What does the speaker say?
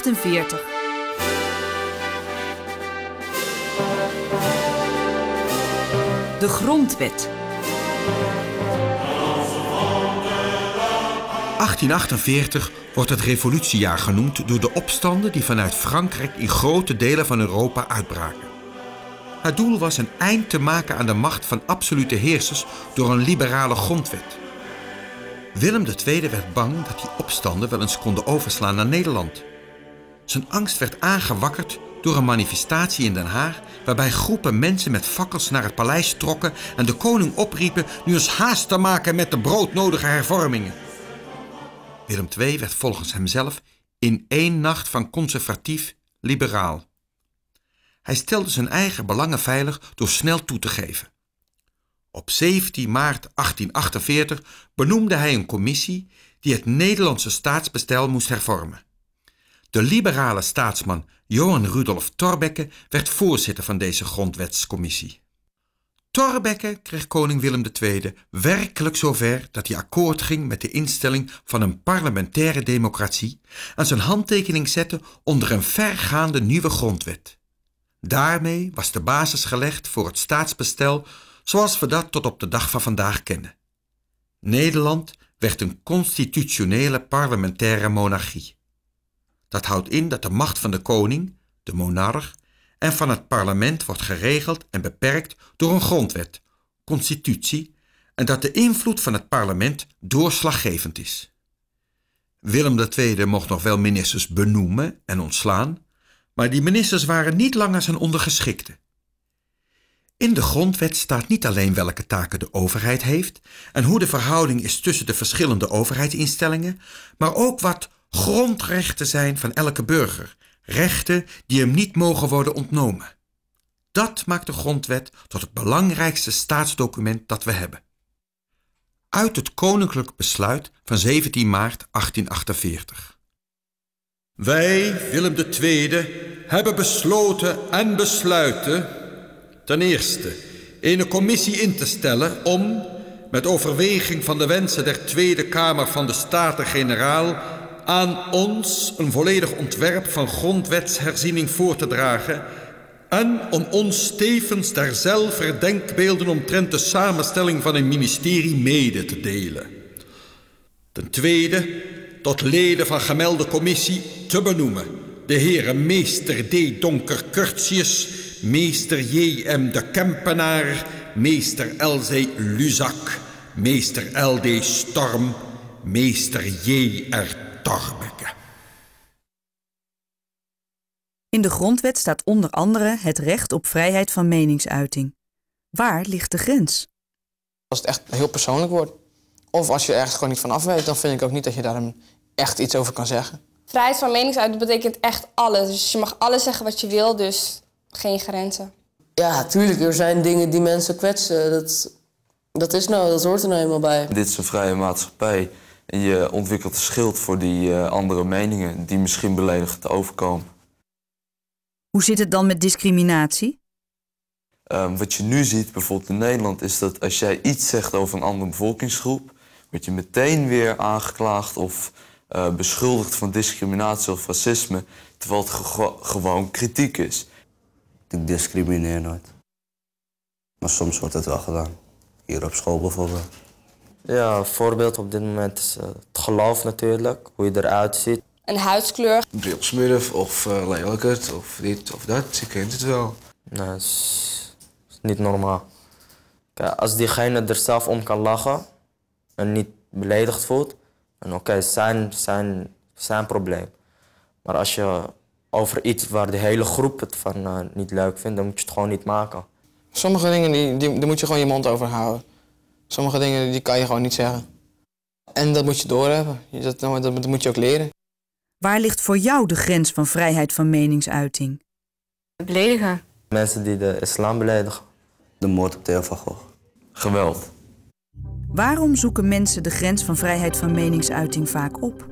48. De Grondwet. 1848 wordt het revolutiejaar genoemd door de opstanden die vanuit Frankrijk in grote delen van Europa uitbraken. Het doel was een eind te maken aan de macht van absolute heersers door een liberale grondwet. Willem II werd bang dat die opstanden wel eens konden overslaan naar Nederland. Zijn angst werd aangewakkerd door een manifestatie in Den Haag waarbij groepen mensen met fakkels naar het paleis trokken en de koning opriepen nu eens haast te maken met de broodnodige hervormingen. Willem II werd volgens hemzelf in één nacht van conservatief liberaal. Hij stelde zijn eigen belangen veilig door snel toe te geven. Op 17 maart 1848 benoemde hij een commissie die het Nederlandse staatsbestel moest hervormen. De liberale staatsman Johan Rudolf Thorbecke werd voorzitter van deze grondwetscommissie. Thorbecke kreeg koning Willem II werkelijk zover dat hij akkoord ging met de instelling van een parlementaire democratie en zijn handtekening zette onder een vergaande nieuwe grondwet. Daarmee was de basis gelegd voor het staatsbestel zoals we dat tot op de dag van vandaag kennen. Nederland werd een constitutionele parlementaire monarchie. Dat houdt in dat de macht van de koning, de monarch, en van het parlement wordt geregeld en beperkt door een grondwet, constitutie, en dat de invloed van het parlement doorslaggevend is. Willem II mocht nog wel ministers benoemen en ontslaan, maar die ministers waren niet langer zijn ondergeschikte. In de grondwet staat niet alleen welke taken de overheid heeft en hoe de verhouding is tussen de verschillende overheidsinstellingen, maar ook wat grondrechten zijn van elke burger, rechten die hem niet mogen worden ontnomen. Dat maakt de grondwet tot het belangrijkste staatsdocument dat we hebben. Uit het koninklijk besluit van 17 maart 1848. Wij, Willem II, hebben besloten en besluiten ten eerste een commissie in te stellen om, met overweging van de wensen der Tweede Kamer van de Staten-Generaal aan ons een volledig ontwerp van grondwetsherziening voor te dragen en om ons tevens derzelver denkbeelden omtrent de samenstelling van een ministerie mede te delen. Ten tweede, tot leden van gemelde commissie te benoemen de heren meester D. Donker Curtius, meester M. de Kempenaar, meester L.Z. Luzak, meester L. D. Storm, meester J. J.R. In de grondwet staat onder andere het recht op vrijheid van meningsuiting. Waar ligt de grens? Als het echt heel persoonlijk wordt, of als je ergens gewoon niet van af weet, dan vind ik ook niet dat je daar echt iets over kan zeggen. Vrijheid van meningsuiting betekent echt alles. Dus je mag alles zeggen wat je wil, dus geen grenzen. Ja, tuurlijk. Er zijn dingen die mensen kwetsen. Dat, dat is nou, dat hoort er nou helemaal bij. Dit is een vrije maatschappij je ontwikkelt een schild voor die eh, andere meningen die misschien beledigend overkomen. Hoe zit het dan met discriminatie? Ehm, wat je nu ziet bijvoorbeeld in Nederland is dat als jij iets zegt over een andere bevolkingsgroep, word je meteen weer aangeklaagd of eh, beschuldigd van discriminatie of racisme, terwijl het gewoon kritiek is. Ik discrimineer nooit. Maar soms wordt het wel gedaan. Hier op school bijvoorbeeld. Ja, een voorbeeld op dit moment is eh, het geloof natuurlijk, hoe je eruit ziet. Een huidskleur. Brilsmurf of uh, of eh, dit of dat, je kent het wel. Nee, nou, dat is, niet normaal. Kijk, als diegene er zelf om kan lachen en niet beledigd voelt, dan oké, zijn, zijn, zijn probleem. Maar als je over iets waar de hele groep het van eh, niet leuk vindt, dan moet je het gewoon niet maken. Sommige dingen die, die, daar moet je gewoon je mond over houden. Sommige dingen die kan je gewoon niet zeggen. En dat moet je doorhebben. Dat, nou, dat moet je ook leren. Waar ligt voor jou de grens van vrijheid van meningsuiting? Beledigen. Mensen die de islam beledigen. De moord op Theo van Gogh. Geweld. Waarom zoeken mensen de grens van vrijheid van meningsuiting vaak op?